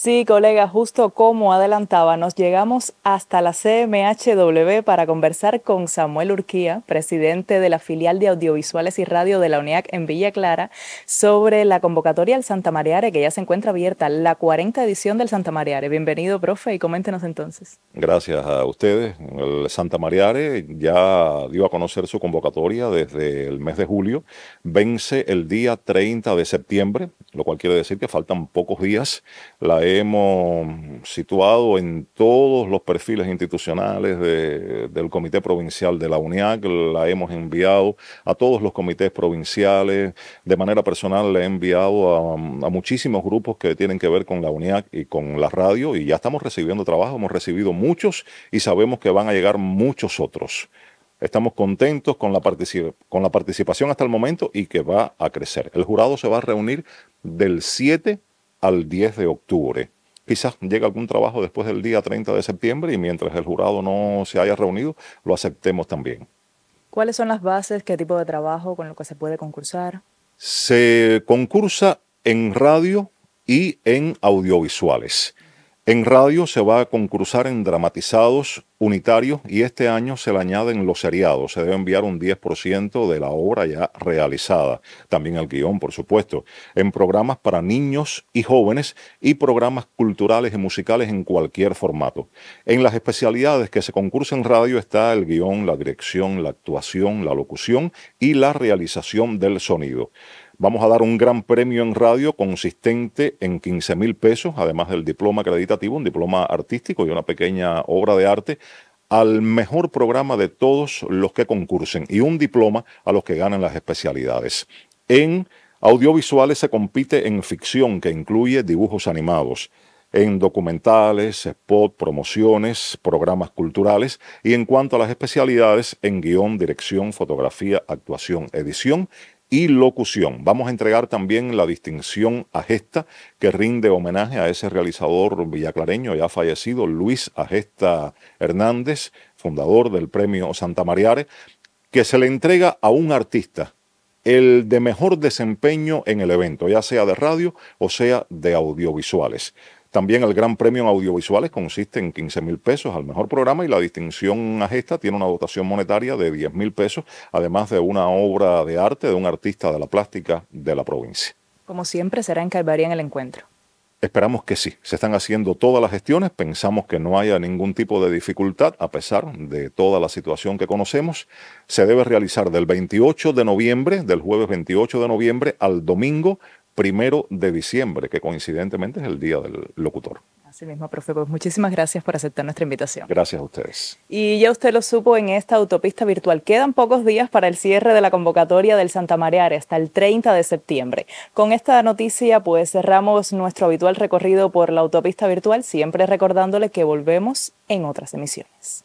Sí, colega, justo como adelantaba, nos llegamos hasta la CMHW para conversar con Samuel Urquía, presidente de la filial de audiovisuales y radio de la UNIAC en Villa Clara, sobre la convocatoria al Santa Mariare, que ya se encuentra abierta, la 40 edición del Santa Mariare. Bienvenido, profe, y coméntenos entonces. Gracias a ustedes. El Santa Mariare ya dio a conocer su convocatoria desde el mes de julio. Vence el día 30 de septiembre, lo cual quiere decir que faltan pocos días. La hemos situado en todos los perfiles institucionales del Comité Provincial de la UNIAC, la hemos enviado a todos los comités provinciales, de manera personal le he enviado a, muchísimos grupos que tienen que ver con la UNIAC y con la radio y ya estamos recibiendo trabajo, hemos recibido muchos y sabemos que van a llegar muchos otros. Estamos contentos con la, con la participación hasta el momento y que va a crecer. El jurado se va a reunir del 7 al 10 de octubre. Quizás llegue algún trabajo después del día 30 de septiembre y mientras el jurado no se haya reunido, lo aceptemos también. ¿Cuáles son las bases? ¿Qué tipo de trabajo con lo que se puede concursar? Se concursa en radio y en audiovisuales. En radio se va a concursar en dramatizados unitarios y este año se le añaden los seriados. Se debe enviar un 10% de la obra ya realizada. También el guión, por supuesto. En programas para niños y jóvenes y programas culturales y musicales en cualquier formato. En las especialidades que se concursa en radio está el guión, la dirección, la actuación, la locución y la realización del sonido. Vamos a dar un gran premio en radio consistente en 15 mil pesos, además del diploma acreditativo, un diploma artístico y una pequeña obra de arte al mejor programa de todos los que concursen y un diploma a los que ganan las especialidades. En audiovisuales se compite en ficción que incluye dibujos animados, en documentales, spot, promociones, programas culturales y en cuanto a las especialidades en guión, dirección, fotografía, actuación, edición y locución. Vamos a entregar también la distinción Agesta, que rinde homenaje a ese realizador villaclareño ya fallecido, Luis Agesta Hernández, fundador del Premio Santa Mariare, que se le entrega a un artista el de mejor desempeño en el evento, ya sea de radio o sea de audiovisuales. También el Gran Premio en Audiovisuales consiste en 15 mil pesos al mejor programa y la distinción a gesta tiene una dotación monetaria de 10 mil pesos, además de una obra de arte de un artista de la plástica de la provincia. Como siempre, será en Calvaria en el encuentro. Esperamos que sí. Se están haciendo todas las gestiones. Pensamos que no haya ningún tipo de dificultad a pesar de toda la situación que conocemos. Se debe realizar del 28 de noviembre, del jueves 28 de noviembre al domingo primero de diciembre, que coincidentemente es el Día del Locutor. Así mismo, profe, pues muchísimas gracias por aceptar nuestra invitación. Gracias a ustedes. Y ya usted lo supo en esta autopista virtual. Quedan pocos días para el cierre de la convocatoria del Santa Mareare hasta el 30 de septiembre. Con esta noticia, pues cerramos nuestro habitual recorrido por la autopista virtual, siempre recordándole que volvemos en otras emisiones.